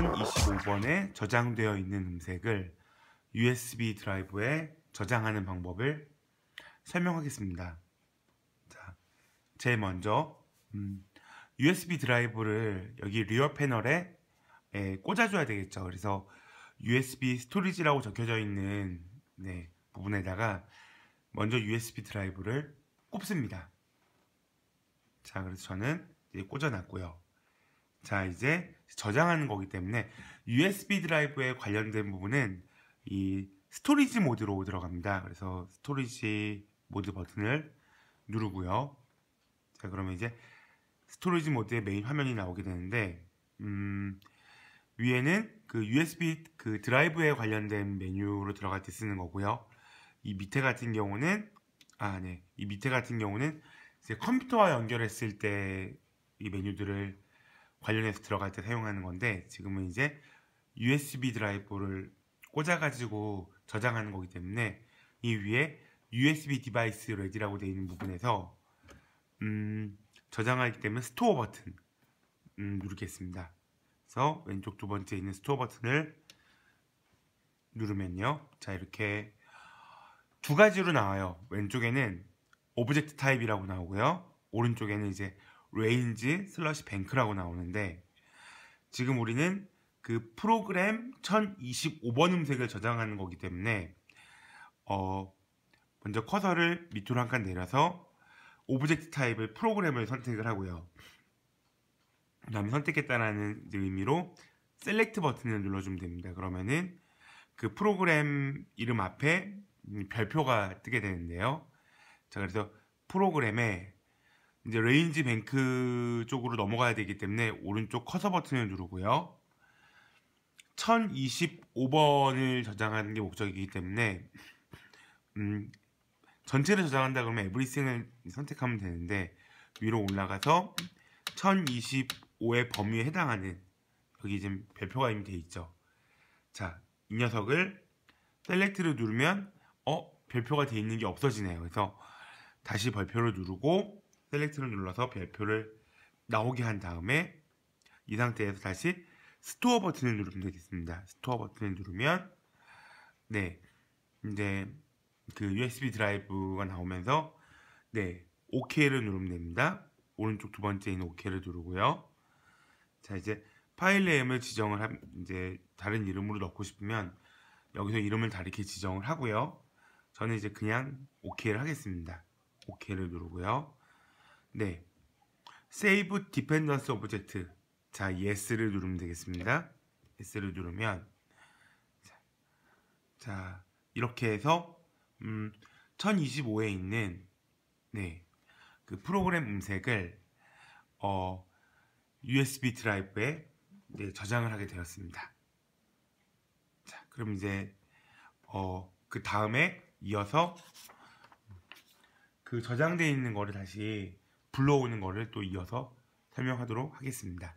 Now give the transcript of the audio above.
2025번에 저장되어 있는 음색을 USB 드라이브에 저장하는 방법을 설명하겠습니다. 자, 제일 먼저 음, USB 드라이브를 여기 리어 패널에 에, 예, 꽂아줘야 되겠죠. 그래서 USB 스토리지라고 적혀져 있는 네, 부분에다가 먼저 USB 드라이브를 꼽습니다. 자, 그래서 저는 꽂아놨고요. 자 이제 저장하는 거기 때문에 USB 드라이브에 관련된 부분은 이 스토리지 모드로 들어갑니다. 그래서 스토리지 모드 버튼을 누르고요. 자 그러면 이제 스토리지 모드의 메인 화면이 나오게 되는데 음, 위에는 그 USB 그 드라이브에 관련된 메뉴로 들어갈 때 쓰는 거고요. 이 밑에 같은 경우는 아 네, 이 밑에 같은 경우는 이제 컴퓨터와 연결했을 때 이 메뉴들을 관련해서 들어갈 때 사용하는 건데 지금은 이제 USB 드라이브를 꽂아가지고 저장하는 거기 때문에 이 위에 USB 디바이스 레디라고 되어 있는 부분에서 음, 저장하기 때문에 스토어 버튼 음, 누르겠습니다. 그래서 왼쪽 두 번째 있는 스토어 버튼을 누르면요. 자 이렇게 두 가지로 나와요. 왼쪽에는 오브젝트 타입이라고 나오고요. 오른쪽에는 이제 레인지 슬러시 뱅크라고 나오는데 지금 우리는 그 프로그램 1025번 음색을 저장하는 거기 때문에 어 먼저 커서를 밑으로 한 칸 내려서 오브젝트 타입을 프로그램을 선택을 하고요. 그 다음에 선택했다라는 의미로 셀렉트 버튼을 눌러주면 됩니다. 그러면은 그 프로그램 이름 앞에 음, 별표가 뜨게 되는데요. 자, 그래서 프로그램에 이제 레인지 뱅크 쪽으로 넘어가야 되기 때문에 오른쪽 커서 버튼을 누르고요. 1025번을 저장하는 게 목적이기 때문에 음, 전체를 저장한다 그러면 에브리싱을 선택하면 되는데 위로 올라가서 1025의 범위에 해당하는 여기 지금 별표가 이미 돼 있죠. 자, 이 녀석을 셀렉트를 누르면 어 별표가 돼 있는 게 없어지네요. 그래서 다시 별표를 누르고 셀렉트를 눌러서 별표를 나오게 한 다음에 이 상태에서 다시 스토어 버튼을 누르면 되겠습니다. 스토어 버튼을 누르면 네 이제 그 USB 드라이브가 나오면서 네 OK를 누르면 됩니다. 오른쪽 두 번째인 OK를 누르고요. 자 이제 파일 네임을 지정을 하, 이제 다른 이름으로 넣고 싶으면 여기서 이름을 다르게 지정을 하고요. 저는 이제 그냥 OK를 하겠습니다. OK를 누르고요. 네. Save d e p e n d e 자, Yes를 누르면 되겠습니다. Yes를 누르면 자, 자 이렇게 해서 음, 1025에 있는 네, 그 프로그램 음색을 어, USB 드라이브에 네, 저장을 하게 되었습니다. 자, 그럼 이제 어, 그 다음에 이어서 그 저장되어 있는 거를 다시 불러오는 것을 또 이어서 설명하도록 하겠습니다.